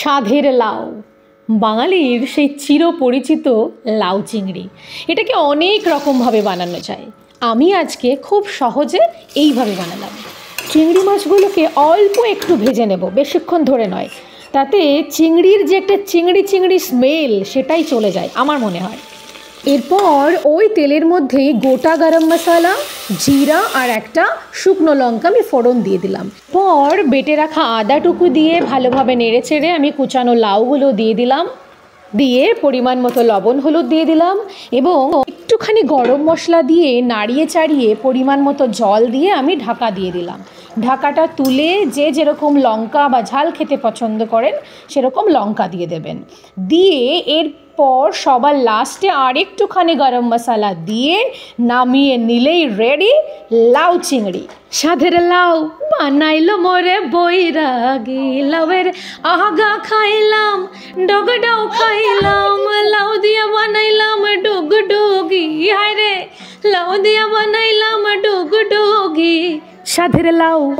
সাধের লাউ বাঙালির সেই চিরপরিচিত লাউ চিংড়ি এটাকে অনেক রকমভাবে বানানো যায় আমি আজকে খুব সহজে এইভাবে বানালাম চিংড়ি মাছগুলোকে অল্প একটু ভেজে নেব বেশিক্ষণ ধরে নয় তাতে চিংড়ির যে একটা চিংড়ি চিংড়ি স্মেল সেটাই চলে যায় আমার মনে হয় এরপর ওই তেলের মধ্যে গোটা গরম মশলা জিরা আর একটা শুকনো লঙ্কা আমি ফোড়ন দিয়ে দিলাম পর বেটে রাখা আদাটুকু দিয়ে ভালোভাবে নেড়ে চেড়ে আমি কুচানো লাউগুলো দিয়ে দিলাম দিয়ে পরিমাণ মতো লবণ হলুদ দিয়ে দিলাম এবং একটুখানি গরম মশলা দিয়ে নাড়িয়ে চাড়িয়ে পরিমাণ মতো জল দিয়ে আমি ঢাকা দিয়ে দিলাম ঢাকাটা তুলে যে যেরকম লঙ্কা বা ঝাল খেতে পছন্দ করেন সেরকম লঙ্কা দিয়ে দেবেন দিয়ে এর পর সবার লাস্টে আর একটুখানি গরম মশলা দিয়ে নামিয়ে নিলেই রেডি লাউ চিংড়ি সাধের লাউ বানাইল মরে বৈরাগি লাউয়ের আগা খাইলাম ডগডাও খাইলাম লাউ দিয়া বানাইলাম ডুগ ডুগি হায় রে লাউ দিয়া বানাইলাম ডুগ ডুগি शाधिर लाओ